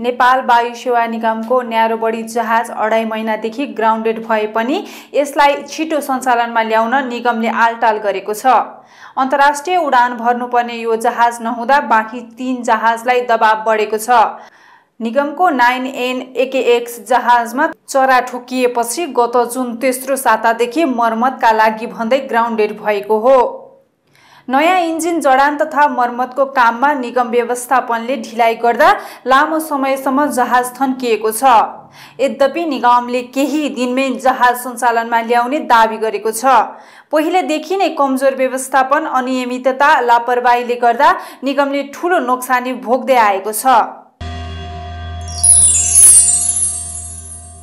नेपाल वायु सेवा निगमको न्यारो बढी जहाज अढाई महिनादेखि ग्राउन्डेड भए पनि यसलाई छिटो सञ्चालनमा ल्याउन निगमले आलटाल गरेको छ अन्तर्राष्ट्रिय उडान भर्नुपर्ने यो जहाज नहुँदा बाँकी तीन जहाजलाई दबाव बढेको छ निगमको नाइन एन एक्स जहाजमा चरा ठोकिएपछि गत जुन तेस्रो सातादेखि मर्मतका लागि भन्दै ग्राउन्डेड भएको हो नयाँ इन्जिन जडान तथा मर्मतको काममा निगम व्यवस्थापनले ढिलाइ गर्दा लामो समयसम्म जहाज थन्किएको छ यद्यपि निगमले केही दिनमै जहाज सञ्चालनमा ल्याउने दावी गरेको छ पहिलेदेखि नै कमजोर व्यवस्थापन अनियमितता लापरवाहीले गर्दा निगमले ठूलो नोक्सानी भोग्दै आएको छ